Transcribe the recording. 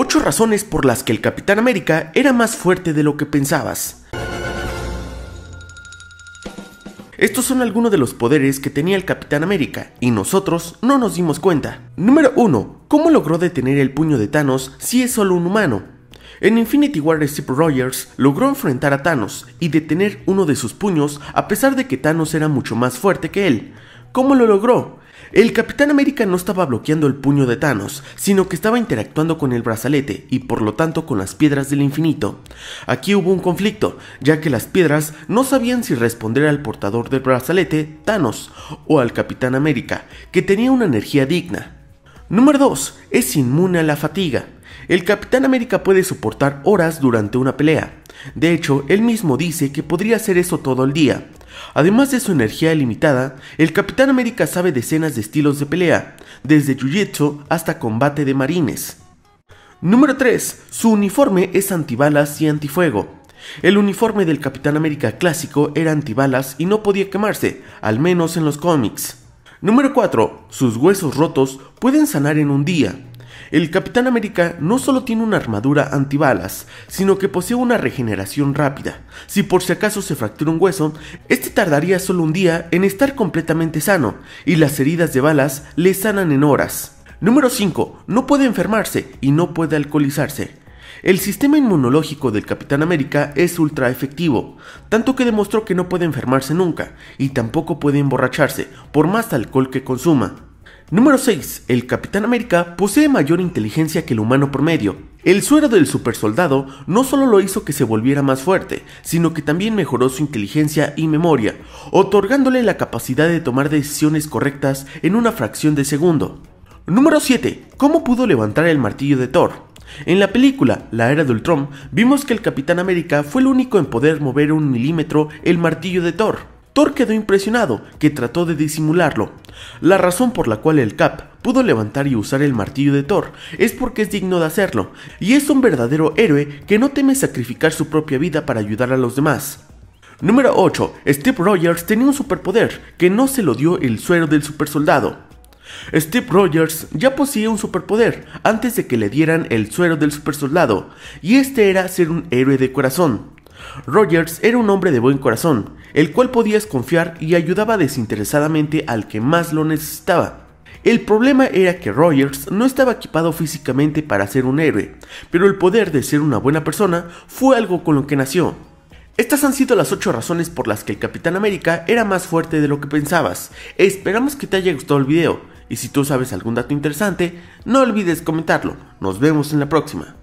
8 razones por las que el Capitán América era más fuerte de lo que pensabas. Estos son algunos de los poderes que tenía el Capitán América y nosotros no nos dimos cuenta. Número 1. ¿Cómo logró detener el puño de Thanos si es solo un humano? En Infinity War Steve Rogers logró enfrentar a Thanos y detener uno de sus puños a pesar de que Thanos era mucho más fuerte que él. ¿Cómo lo logró? El Capitán América no estaba bloqueando el puño de Thanos, sino que estaba interactuando con el brazalete y por lo tanto con las piedras del infinito. Aquí hubo un conflicto, ya que las piedras no sabían si responder al portador del brazalete, Thanos, o al Capitán América, que tenía una energía digna. Número 2. Es inmune a la fatiga. El Capitán América puede soportar horas durante una pelea. De hecho, él mismo dice que podría hacer eso todo el día, Además de su energía limitada, el Capitán América sabe decenas de estilos de pelea, desde jiu-jitsu hasta combate de marines. Número 3. Su uniforme es antibalas y antifuego. El uniforme del Capitán América clásico era antibalas y no podía quemarse, al menos en los cómics. Número 4. Sus huesos rotos pueden sanar en un día, el Capitán América no solo tiene una armadura antibalas, sino que posee una regeneración rápida. Si por si acaso se fractura un hueso, este tardaría solo un día en estar completamente sano, y las heridas de balas le sanan en horas. Número 5. No puede enfermarse y no puede alcoholizarse. El sistema inmunológico del Capitán América es ultra efectivo, tanto que demostró que no puede enfermarse nunca y tampoco puede emborracharse, por más alcohol que consuma. Número 6. El Capitán América posee mayor inteligencia que el humano promedio. El suero del supersoldado no solo lo hizo que se volviera más fuerte, sino que también mejoró su inteligencia y memoria, otorgándole la capacidad de tomar decisiones correctas en una fracción de segundo. Número 7. ¿Cómo pudo levantar el martillo de Thor? En la película La Era de Ultron vimos que el Capitán América fue el único en poder mover un milímetro el martillo de Thor. Thor quedó impresionado, que trató de disimularlo. La razón por la cual el Cap pudo levantar y usar el martillo de Thor es porque es digno de hacerlo, y es un verdadero héroe que no teme sacrificar su propia vida para ayudar a los demás. Número 8. Steve Rogers tenía un superpoder que no se lo dio el suero del supersoldado. Steve Rogers ya poseía un superpoder antes de que le dieran el suero del supersoldado, y este era ser un héroe de corazón. Rogers era un hombre de buen corazón, el cual podías confiar y ayudaba desinteresadamente al que más lo necesitaba. El problema era que Rogers no estaba equipado físicamente para ser un héroe, pero el poder de ser una buena persona fue algo con lo que nació. Estas han sido las 8 razones por las que el Capitán América era más fuerte de lo que pensabas. Esperamos que te haya gustado el video, y si tú sabes algún dato interesante, no olvides comentarlo. Nos vemos en la próxima.